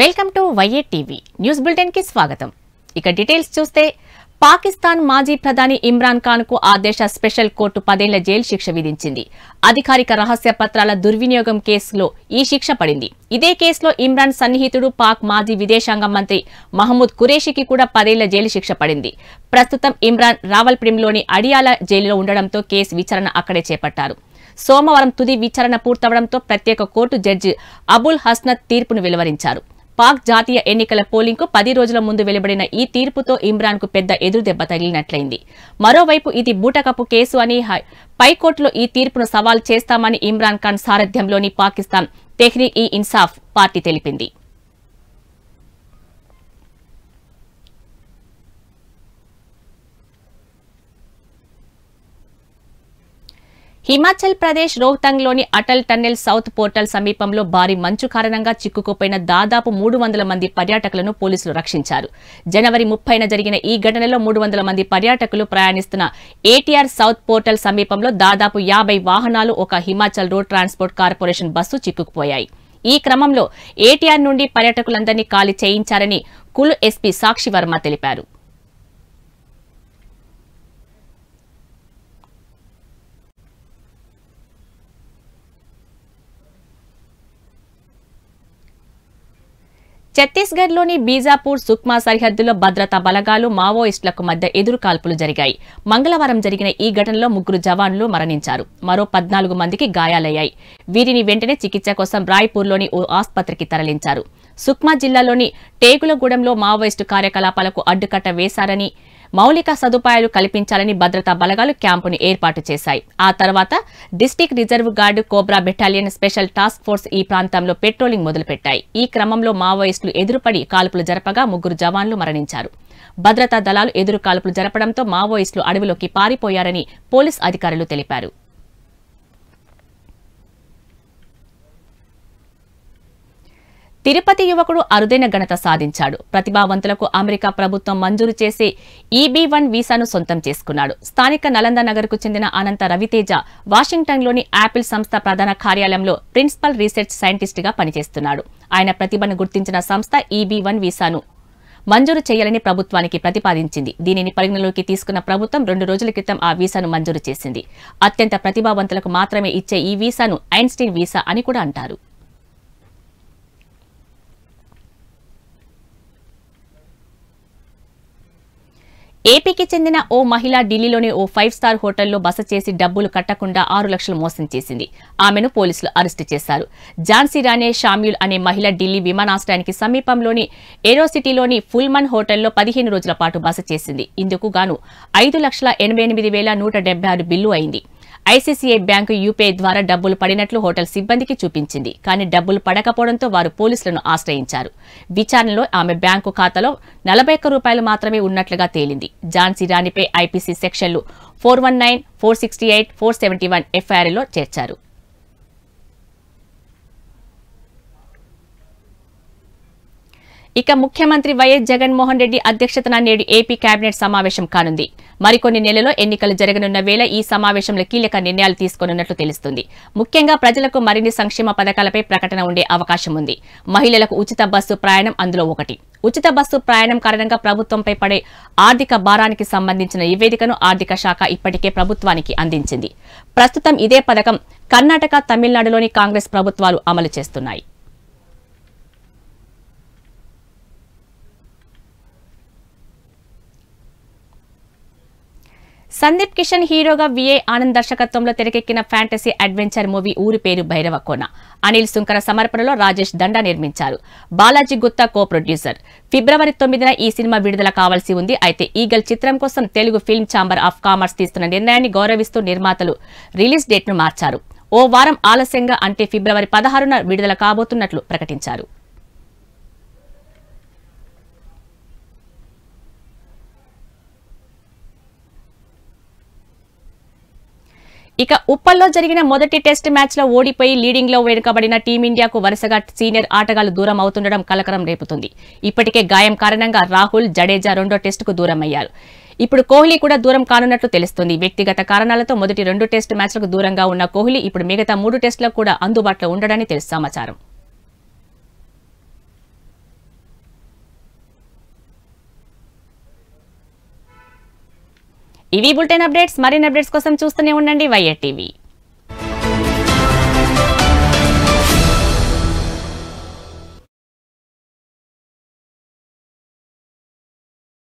welcome to YA TV news బులెటిన్కి స్వాగతం ఇక డీటెయిల్స్ చూస్తే పాకిస్తాన్ మాజీ ప్రధాని ఇమ్రాన్ ఖాన్ ఆ దేశ స్పెషల్ కోర్టు పదేళ్ల జైలు శిక్ష విధించింది అధికారిక రహస్య పత్రాల దుర్వినియోగం కేసులో ఈ శిక్ష పడింది ఇదే కేసులో ఇమ్రాన్ సన్నిహితుడు పాక్ మాజీ విదేశాంగ మంత్రి మహమ్మద్ కురేషికి కూడా పదేళ్ల జైలు శిక్ష పడింది ప్రస్తుతం ఇమ్రాన్ రావల్ప్రిమ్లోని అడియాల జైలులో ఉండడంతో కేసు విచారణ అక్కడే చేపట్టారు సోమవారం తుది విచారణ పూర్తవడంతో ప్రత్యేక కోర్టు జడ్జి అబుల్ హస్నత్ తీర్పును వెలువరించారు పాక్ జాతీయ ఎన్నికల పోలింగ్ కు పది రోజుల ముందు వెలువడిన ఈ తీర్పుతో ఇమ్రాన్ కు పెద్ద ఎదురుదెబ్బ తగిలినట్లయింది మరోవైపు ఇది బూటకపు కేసు అని పైకోర్టులో ఈ తీర్పును సవాల్ చేస్తామని ఇమ్రాన్ ఖాన్ సారథ్యంలోని పాకిస్తాన్ తెహ్రీ ఈ ఇన్సాఫ్ పార్టీ తెలిపింది హిమాచల్ ప్రదేశ్ లోని అటల్ టన్నెల్ సౌత్ పోర్టల్ సమీపంలో భారీ మంచు కారణంగా చిక్కుకుపోయిన దాదాపు మూడు మంది పర్యాటకులను పోలీసులు రక్షించారు జనవరి ముప్పైన జరిగిన ఈ ఘటనలో మూడు మంది పర్యాటకులు ప్రయాణిస్తున్న ఏటీఆర్ సౌత్ పోర్టల్ సమీపంలో దాదాపు యాభై వాహనాలు ఒక Himachal road transport corporation bus చిక్కుకుపోయాయి ఈ క్రమంలో ఏటీఆర్ నుండి పర్యాటకులందరినీ ఖాళీ చేయించారని కులు ఎస్పీ సాక్షి వర్మ తెలిపారు ఛత్తీస్గఢ్లోని బీజాపూర్ సుక్మా సరిహద్దులో భద్రతా బలగాలు మావోయిస్టులకు మధ్య ఎదురుకాల్పులు జరిగాయి మంగళవారం జరిగిన ఈ ఘటనలో ముగ్గురు జవాన్లు మరణించారు మరో పద్నాలుగు మందికి గాయాలయ్యాయి వీరిని వెంటనే చికిత్స కోసం రాయ్పూర్లోని ఓ ఆసుపత్రికి తరలించారు సుక్మా జిల్లాలోని టేగులగూడెంలో మావోయిస్టు కార్యకలాపాలకు అడ్డుకట్ట వేశారని మౌలిక సదుపాయాలు కల్పించాలని భద్రతా బలగాలు క్యాంపును ఏర్పాటు చేశాయి ఆ తర్వాత district reserve guard cobra battalion special task force ఈ ప్రాంతంలో పెట్రోలింగ్ మొదలుపెట్టాయి ఈ క్రమంలో మావోయిస్టులు ఎదురుపడి కాల్పులు జరపగా ముగ్గురు జవాన్లు మరణించారు భద్రతా దళాలు ఎదురు కాల్పులు జరపడంతో మావోయిస్టులు అడవిలోకి పారిపోయారని పోలీస్ అధికారులు తెలిపారు తిరుపతి యువకుడు అరుదైన ఘనత సాధించాడు ప్రతిభావంతులకు అమెరికా ప్రభుత్వం మంజూరు చేసి ఈబీ వన్ వీసాను సొంతం చేసుకున్నాడు స్థానిక నలంద నగర్కు చెందిన అనంత రవితేజ వాషింగ్టన్లోని యాపిల్ సంస్థ ప్రధాన కార్యాలయంలో ప్రిన్సిపల్ రీసెర్చ్ సైంటిస్టుగా పనిచేస్తున్నాడు ఆయన ప్రతిభను గుర్తించిన సంస్థ ఈబీ వన్ వీసాను మంజూరు చేయాలని ప్రభుత్వానికి ప్రతిపాదించింది దీనిని పరిగణలోకి తీసుకున్న ప్రభుత్వం రెండు రోజుల క్రితం ఆ వీసాను మంజూరు చేసింది అత్యంత ప్రతిభావంతులకు మాత్రమే ఇచ్చే ఈ వీసాను ఐన్స్టీన్ వీసా అని కూడా అంటారు ఏపీకి చెందిన ఓ మహిళ ఢిల్లీలోని ఓ ఫైవ్ స్టార్ హోటల్లో బస చేసి డబ్బులు కట్టకుండా ఆరు లక్షలు మోసం చేసింది ఆమెను పోలీసులు అరెస్టు చేశారు ఝాన్సీ రానే షామ్యుల్ అనే మహిళ ఢిల్లీ విమానాశ్రయానికి సమీపంలోని ఏరోసిటీలోని ఫుల్మన్ హోటల్లో పదిహేను రోజుల పాటు బస చేసింది ఇందుకు గాను ఐదు లక్షల ఎనభై ఎనిమిది వేల నూట డెబ్బై ఆరు బిల్లు అయింది ఐసీసీఐ బ్యాంకు యూపీఐ ద్వారా డబ్బులు పడినట్లు హోటల్ సిబ్బందికి చూపించింది కానీ డబ్బులు పడకపోవడంతో వారు పోలీసులను ఆశ్రయించారు విచారణలో ఆమె బ్యాంకు ఖాతాలో నలభై రూపాయలు మాత్రమే ఉన్నట్లుగా తేలింది ఝాన్సీ రాణిపై ఐపీసీ సెక్షన్లు four one nine four sixty eight four seventy one ఎఫ్ఐఆర్లో చేర్చారు ఇక ముఖ్యమంత్రి వైఎస్ జగన్మోహన్ రెడ్డి అధ్యక్షతన నేడు ఏపీ కేబినెట్ సమావేశం కానుంది మరికొన్ని నెలలో ఎన్నికలు జరగనున్న వేళ ఈ సమావేశంలో కీలక నిర్ణయాలు తీసుకోనున్నట్లు తెలుస్తుంది ముఖ్యంగా ప్రజలకు మరిన్ని సంక్షేమ పథకాలపై ప్రకటన ఉండే అవకాశం ఉంది మహిళలకు ఉచిత బస్సు ప్రయాణం అందులో ఒకటి ఉచిత బస్సు ప్రయాణం కారణంగా ప్రభుత్వంపై పడే ఆర్థిక భారానికి సంబంధించిన నివేదికను ఆర్థిక శాఖ ఇప్పటికే ప్రభుత్వానికి అందించింది ప్రస్తుతం ఇదే పథకం కర్ణాటక తమిళనాడులోని కాంగ్రెస్ ప్రభుత్వాలు అమలు చేస్తున్నాయి సందీప్ కిషన్ హీరోగా విఏ ఆనంద్ దర్శకత్వంలో తెరకెక్కిన ఫ్యాంటసీ అడ్వెంచర్ మూవీ ఊరి పేరు భైరవ కోన అనిల్ సుంకర సమర్పణలో రాజేష్ దండా నిర్మించారు బాలాజీ గుత్తా కో ప్రొడ్యూసర్ ఫిబ్రవరి తొమ్మిదిన ఈ సినిమా విడుదల కావాల్సి ఉంది అయితే ఈగల్ చిత్రం కోసం Telugu film chamber of commerce తీస్తున్న నిర్ణయాన్ని గౌరవిస్తూ నిర్మాతలు రిలీజ్ డేట్ను మార్చారు ఓ వారం ఆలస్యంగా అంటే ఫిబ్రవరి పదహారున విడుదల కాబోతున్నట్లు ప్రకటించారు ఇక ఉప్పల్లో జరిగిన మొదటి టెస్ట్ మ్యాచ్ లో ఓడిపోయి లీడింగ్ లో వెనుకబడిన టీమిండియాకు వరుసగా సీనియర్ ఆటగాళ్లు దూరం అవుతుండడం కలకరం రేపుతుంది ఇప్పటికే గాయం కారణంగా రాహుల్ జడేజా రెండో టెస్టుకు దూరమయ్యారు ఇప్పుడు కోహ్లీ కూడా దూరం కానున్నట్లు తెలుస్తుంది వ్యక్తిగత కారణాలతో మొదటి రెండు టెస్ట్ మ్యాచ్లకు దూరంగా ఉన్న కోహ్లీ ఇప్పుడు మిగతా మూడు టెస్టులకు కూడా అందుబాటులో ఉండడని తెలుసు సమాచారం ఇవి బులెటిన్ అప్డేట్స్ మరిన్ని అప్డేట్స్ కోసం చూస్తూనే ఉండండి వైఎట్ టీవీ